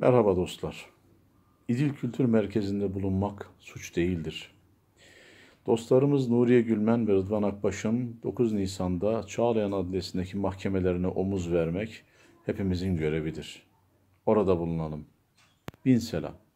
Merhaba dostlar. İdil Kültür Merkezi'nde bulunmak suç değildir. Dostlarımız Nuriye Gülmen ve Rıdvan Akbaş'ın 9 Nisan'da Çağlayan Adliyesi'ndeki mahkemelerine omuz vermek hepimizin görevidir. Orada bulunalım. Bin selam.